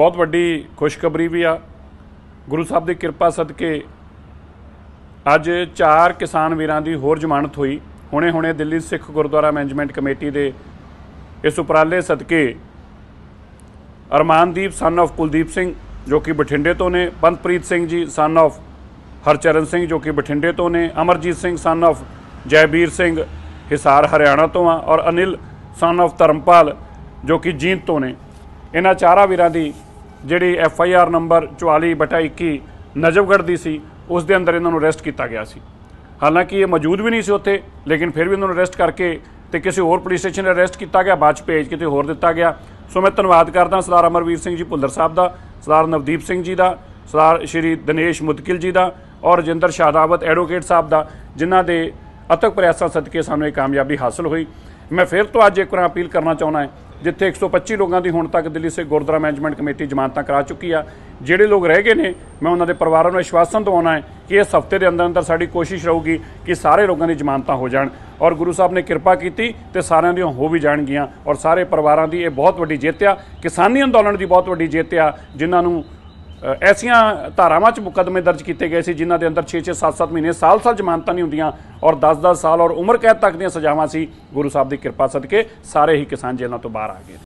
ਬਹੁਤ ਵੱਡੀ ਖੁਸ਼ਖਬਰੀ ਵੀ ਆ ਗੁਰੂ ਸਾਹਿਬ ਦੀ ਕਿਰਪਾ ਸਦਕੇ ਅੱਜ ਚਾਰ ਕਿਸਾਨ ਵੀਰਾਂ ਦੀ ਹੋਰ ਜ਼ਮਾਨਤ ਹੋਈ ਹੁਣੇ-ਹੁਣੇ ਦਿੱਲੀ ਸਿੱਖ ਗੁਰਦੁਆਰਾ ਮੈਨੇਜਮੈਂਟ ਕਮੇਟੀ ਦੇ ਇਸ ਉਪਰਾਲੇ ਸਦਕੇ ਅਰਮਾਨਦੀਪ ਸਨ ਆਫ ਕੁਲਦੀਪ ਸਿੰਘ ਜੋ ਕਿ ਬਠਿੰਡੇ ਤੋਂ ਨੇ ਬੰਦਪ੍ਰੀਤ ਸਿੰਘ ਜੀ ਸਨ ਆਫ ਹਰਚਰਨ ਸਿੰਘ ਜੋ ਕਿ ਬਠਿੰਡੇ ਤੋਂ ਨੇ ਅਮਰਜੀਤ ਸਿੰਘ ਸਨ ਆਫ ਜੈਬੀਰ ਸਿੰਘ ਹਿਸਾਰ ਹਰਿਆਣਾ ਤੋਂ ਆ ਔਰ ਅਨਿਲ ਸਨ ਆਫ ਧਰਮਪਾਲ ਜੋ ਕਿ ਜੀਂਦ ਤੋਂ ਨੇ ਇਹਨਾਂ ਚਾਰਾਂ ਵੀਰਾਂ ਦੀ ਜਿਹੜੀ F I R number 44/21 Najafgarh ਦੀ ਸੀ ਉਸ ਦੇ ਅੰਦਰ ਇਹਨਾਂ ਨੂੰ ਅਰੈਸਟ ਕੀਤਾ ਗਿਆ ਸੀ ਹਾਲਾਂਕਿ ਇਹ ਮੌਜੂਦ ਵੀ ਨਹੀਂ ਸੀ ਉੱਥੇ ਲੇਕਿਨ ਫਿਰ ਵੀ ਇਹਨਾਂ ਨੂੰ ਅਰੈਸਟ ਕਰਕੇ ਤੇ ਕਿਸੇ ਹੋਰ ਪੁਲਿਸ ਸਟੇਸ਼ਨ ਅਰੈਸਟ ਕੀਤਾ ਗਿਆ ਬਾਅਦ ਚ ਭੇਜ ਕਿਤੇ ਹੋਰ ਦਿੱਤਾ ਗਿਆ ਸੋ ਮੈਂ ਧੰਨਵਾਦ ਕਰਦਾ ਸਰਦਾਰ ਅਮਰਵੀਰ ਸਿੰਘ ਜੀ ਭੁੱਲਰ ਸਾਹਿਬ ਦਾ ਸਰਦਾਰ ਨਵਦੀਪ ਸਿੰਘ ਜੀ ਦਾ ਸਰਦਾਰ ਸ਼੍ਰੀ ਦਿਨੇਸ਼ ਮੁਦਕਿਲ ਜੀ ਦਾ ਔਰ ਰਜਿੰਦਰ ਸ਼ਾਦਾਵਤ ਐਡਵੋਕੇਟ ਸਾਹਿਬ ਦਾ ਜਿਨ੍ਹਾਂ ਦੇ ਅਤਕ ਪ੍ਰਯਾਸਾਂ ਸਦਕੇ ਸਾਨੂੰ ਇਹ ਕਾਮਯਾਬੀ ਹਾਸਲ ਹੋਈ ਮੈਂ ਫਿਰ ਤੋਂ ਅੱਜ ਇੱਕ ਵਾਰ ਅਪੀਲ ਕਰਨਾ ਚਾਹੁੰਦਾ ਹਾਂ ਜਿੱਥੇ 125 ਲੋਕਾਂ ਦੀ ਹੁਣ ਤੱਕ ਦਿੱਲੀ ਸੇ ਗੁਰਦੁਆਰਾ ਮੈਨੇਜਮੈਂਟ ਕਮੇਟੀ ਜ਼ਮਾਨਤਾਂ ਕਰਾ ਚੁੱਕੀ ਆ ਜਿਹੜੇ ਲੋਕ ਰਹਿ ਗਏ ਨੇ ਮੈਂ ਉਹਨਾਂ ਦੇ ਪਰਿਵਾਰਾਂ ਨੂੰ ਵਿਸ਼ਵਾਸਨ ਦਵਾਉਣਾ ਹੈ ਕਿ ਇਸ ਹਫਤੇ ਦੇ ਅੰਦਰ ਅੰਦਰ ਸਾਡੀ ਕੋਸ਼ਿਸ਼ ਰਹੂਗੀ ਕਿ ਸਾਰੇ ਲੋਕਾਂ ਦੀ ਜ਼ਮਾਨਤਾਂ ਹੋ ਜਾਣ ਔਰ ਗੁਰੂ ਸਾਹਿਬ ਨੇ ਕਿਰਪਾ ਕੀਤੀ ਤੇ ਸਾਰਿਆਂ ਦੀਆਂ ਹੋ ਵੀ ਜਾਣਗੀਆਂ ਔਰ ਸਾਰੇ ਪਰਿਵਾਰਾਂ ਦੀ ਇਹ ਬਹੁਤ ਵੱਡੀ ਜਿੱਤ ਆ ਕਿਸਾਨੀ ਅੰਦੋਲਨ ਦੀ ਬਹੁਤ ਵੱਡੀ ਜਿੱਤ ਆ ਜਿਨ੍ਹਾਂ ਨੂੰ ਐਸੀਆਂ ਧਾਰਾਵਾਂ 'ਚ ਮੁਕਦਮੇ ਦਰਜ ਕੀਤੇ ਗਏ ਸੀ ਜਿਨ੍ਹਾਂ ਦੇ ਅੰਦਰ 6-6 7-7 ਮਹੀਨੇ ਸਾਲ-ਸਾਲ ਜ਼ਮਾਨਤਾਂ ਨਹੀਂ ਹੁੰਦੀਆਂ ਔਰ 10-10 ਸਾਲ ਔਰ ਉਮਰ ਕੈਦ ਤੱਕ ਦੀਆਂ ਸਜ਼ਾਵਾਂ ਸੀ ਗੁਰੂ ਸਾਹਿਬ ਦੀ ਕਿਰਪਾ ਸਦਕੇ ਸਾਰੇ ਹੀ ਕਿਸਾਨ ਜੇਲ੍ਹਾਂ ਤੋਂ ਬਾਹਰ ਆ ਗਏ